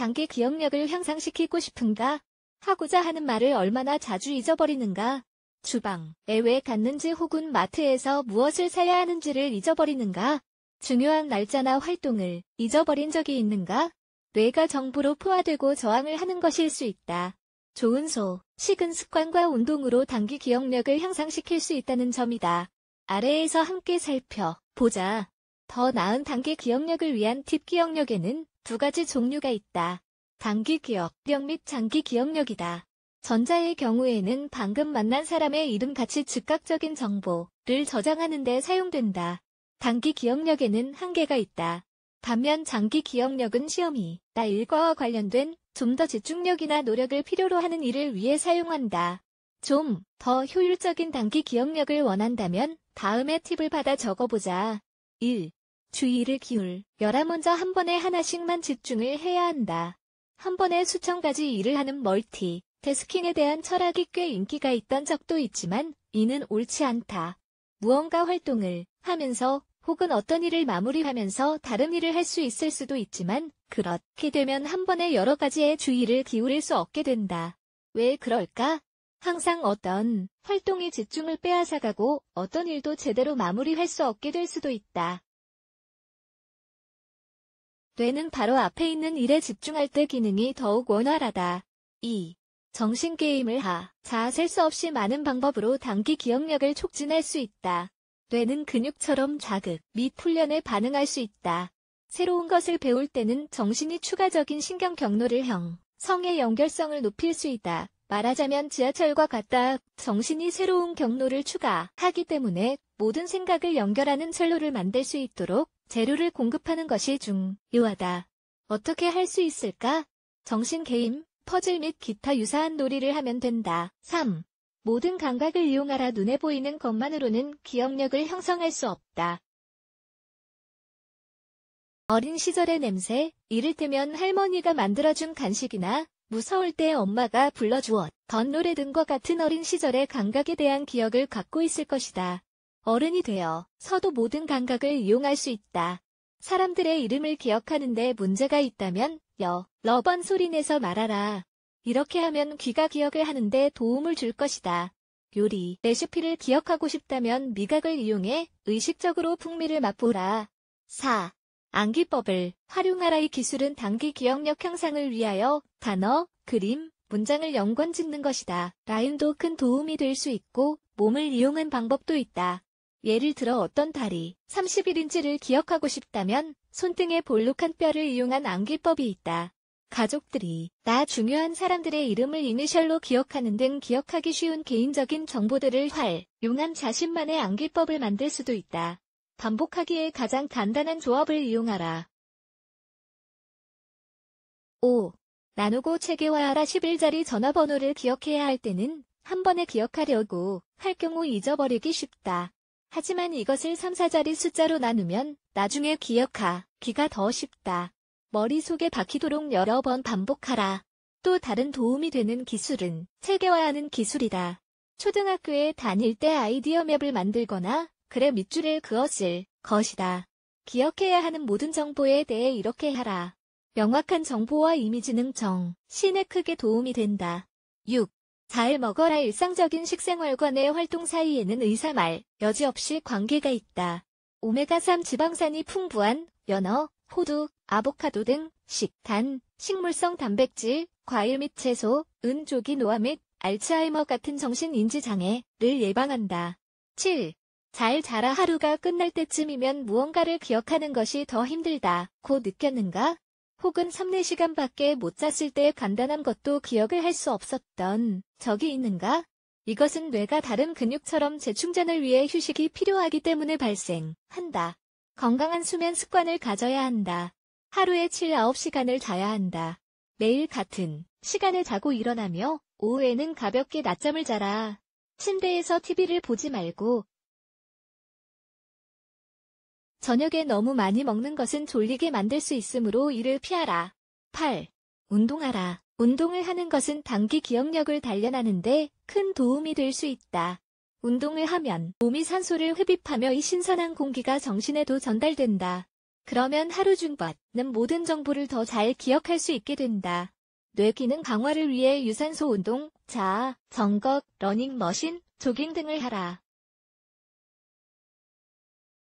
단기 기억력을 향상시키고 싶은가? 하고자 하는 말을 얼마나 자주 잊어버리는가? 주방에 왜 갔는지 혹은 마트에서 무엇을 사야 하는지를 잊어버리는가? 중요한 날짜나 활동을 잊어버린 적이 있는가? 뇌가 정보로 포화되고 저항을 하는 것일 수 있다. 좋은 소, 식은 습관과 운동으로 단기 기억력을 향상시킬 수 있다는 점이다. 아래에서 함께 살펴보자. 더 나은 단기 기억력을 위한 팁 기억력에는 두 가지 종류가 있다. 단기 기억력 및 장기 기억력이다. 전자의 경우에는 방금 만난 사람의 이름 같이 즉각적인 정보를 저장하는 데 사용된다. 단기 기억력에는 한계가 있다. 반면 장기 기억력은 시험이, 나 일과와 관련된 좀 더 집중력이나 노력을 필요로 하는 일을 위해 사용한다. 좀 더 효율적인 단기 기억력을 원한다면 다음의 팁을 받아 적어보자. 1. 주의를 기울, 열아 먼저 한 번에 하나씩만 집중을 해야 한다. 한 번에 수천 가지 일을 하는 멀티, 데스킹에 대한 철학이 꽤 인기가 있던 적도 있지만 이는 옳지 않다. 무언가 활동을 하면서 혹은 어떤 일을 마무리하면서 다른 일을 할 수 있을 수도 있지만 그렇게 되면 한 번에 여러 가지의 주의를 기울일 수 없게 된다. 왜 그럴까? 항상 어떤 활동이 집중을 빼앗아가고 어떤 일도 제대로 마무리할 수 없게 될 수도 있다. 뇌는 바로 앞에 있는 일에 집중할 때 기능이 더욱 원활하다. 2. 정신게임을 하. 자, 셀 수 없이 많은 방법으로 단기 기억력을 촉진할 수 있다. 뇌는 근육처럼 자극 및 훈련에 반응할 수 있다. 새로운 것을 배울 때는 정신이 추가적인 신경 경로를 형, 성의 연결성을 높일 수 있다. 말하자면 지하철과 같다. 정신이 새로운 경로를 추가하기 때문에 모든 생각을 연결하는 철로를 만들 수 있도록 재료를 공급하는 것이 중요하다. 어떻게 할 수 있을까? 정신 게임, 퍼즐 및 기타 유사한 놀이를 하면 된다. 3. 모든 감각을 이용하라 눈에 보이는 것만으로는 기억력을 형성할 수 없다. 어린 시절의 냄새, 이를테면 할머니가 만들어준 간식이나 무서울 때 엄마가 불러주었던 노래 등과 같은 어린 시절의 감각에 대한 기억을 갖고 있을 것이다. 어른이 되어 서도 모든 감각을 이용할 수 있다. 사람들의 이름을 기억하는데 문제가 있다면 여, 러번 소리내서 말하라. 이렇게 하면 귀가 기억을 하는데 도움을 줄 것이다. 요리, 레시피를 기억하고 싶다면 미각을 이용해 의식적으로 풍미를 맛보라. 4. 암기법을 활용하라 이 기술은 단기 기억력 향상을 위하여 단어, 그림, 문장을 연관 짓는 것이다. 라인도큰 도움이 될 수 있고 몸을 이용한 방법도 있다. 예를 들어 어떤 달이 3 1인지를 기억하고 싶다면 손등에 볼록한 뼈를 이용한 암기법이 있다. 가족들이 나 중요한 사람들의 이름을 이니셜로 기억하는 등 기억하기 쉬운 개인적인 정보들을 활용한 자신만의 암기법을 만들 수도 있다. 반복하기에 가장 간단한 조합을 이용하라. 5. 나누고 체계화하라 11자리 전화번호를 기억해야 할 때는 한 번에 기억하려고 할 경우 잊어버리기 쉽다. 하지만 이것을 3, 4자리 숫자로 나누면 나중에 기억하, 기가 더 쉽다. 머릿속에 박히도록 여러 번 반복하라. 또 다른 도움이 되는 기술은 체계화하는 기술이다. 초등학교에 다닐 때 아이디어 맵을 만들거나 그래 밑줄을 그었을 것이다. 기억해야 하는 모든 정보에 대해 이렇게 하라. 명확한 정보와 이미지 능정, 신에 크게 도움이 된다. 6. 잘 먹어라 일상적인 식생활관의 활동 사이에는 의사 말 여지없이 관계가 있다. 오메가3 지방산이 풍부한 연어, 호두, 아보카도 등 식단, 식물성 단백질, 과일 및 채소, 은, 조기 노화 및 알츠하이머 같은 정신인지 장애를 예방한다. 7. 잘 자라 하루가 끝날 때쯤이면 무언가를 기억하는 것이 더 힘들다. 고 느꼈는가? 혹은 3, 4시간밖에 못 잤을 때 간단한 것도 기억을 할 수 없었던 적이 있는가? 이것은 뇌가 다른 근육처럼 재충전을 위해 휴식이 필요하기 때문에 발생한다. 건강한 수면 습관을 가져야 한다. 하루에 7, 9시간을 자야 한다. 매일 같은 시간에 자고 일어나며 오후에는 가볍게 낮잠을 자라. 침대에서 TV를 보지 말고 저녁에 너무 많이 먹는 것은 졸리게 만들 수 있으므로 이를 피하라. 8. 운동하라. 운동을 하는 것은 단기 기억력을 단련하는데 큰 도움이 될 수 있다. 운동을 하면 몸이 산소를 흡입하며 이 신선한 공기가 정신에도 전달된다. 그러면 하루 중 받는 모든 정보를 더 잘 기억할 수 있게 된다. 뇌 기능 강화를 위해 유산소 운동, 자, 정걷, 러닝머신, 조깅 등을 하라.